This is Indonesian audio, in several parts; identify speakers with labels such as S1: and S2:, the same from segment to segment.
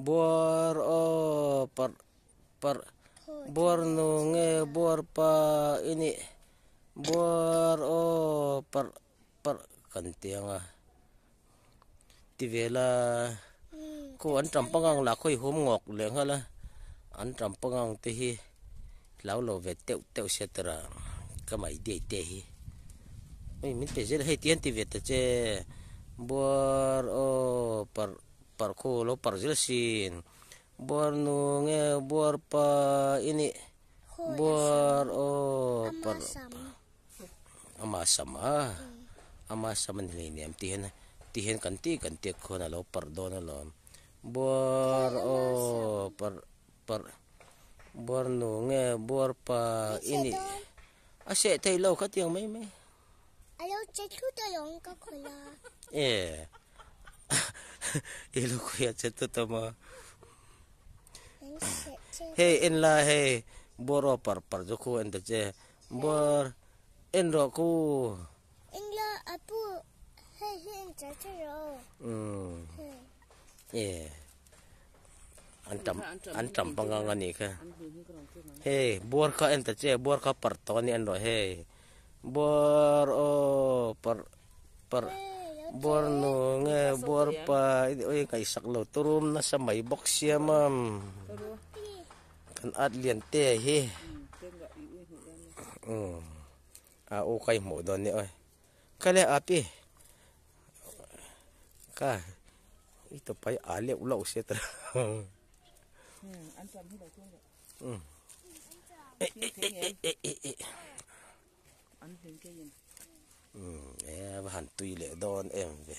S1: bor o par par bor nu nge bor pa ini bor o par par kan tianga ti vela ko an tram pangang la khoi hom ngok leng hala an tram pangang te hi lão lò về tiêu tiêu xe tờ cái máy để tệ hi mình mình phải rất hay tiền thì về tờ che bor o par par kulo par zilsin bor nunge bor pa ini bor oh par amasam ha amasam ah. man hiliniam tihen tihen kanti kanti ko na lo pardon lo bor oh par par bor nunge bor pa ini ase tai lo katiang may may alo chay kuta long ka kola eh e lo ko ya cetu tama he in la he boro par par jo ko enda je bor en ro ku in la apu he he en cha cha ro mm ye antam antam panganga ni ka he bor ka enda je bor ka par ni en ro he o par par hey. Borno nga borpa oy kay saklo turum na sa may box ya ma'am. Kan at liante he. Mm. Ah okay mo don ni oy. Kale api. Ka. Ito pa ale ulaw siya tra. Hmm, antan hilo Hmm. Eh eh eh eh eh. Hmm. หันตุยเละดอนเอ็มเว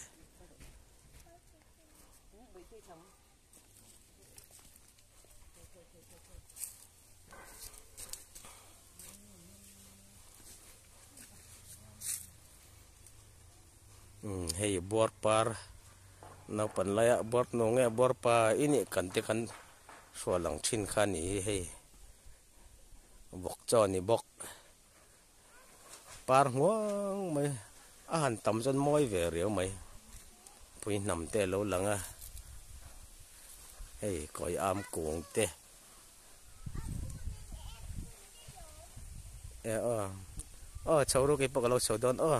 S1: hei hmm, bor par nau pan laya bor nonge bor pa ini kan te kan sualang chin kan hei bok cho ni bok par huang mai อาหันตำจนม้อยเวเรียวไหมปุยนำเตะโลหลังอ่ะเฮ้ยก่อยอามกวงเตะเออเออเออชาวโรกิปกเราชาวดอนเออ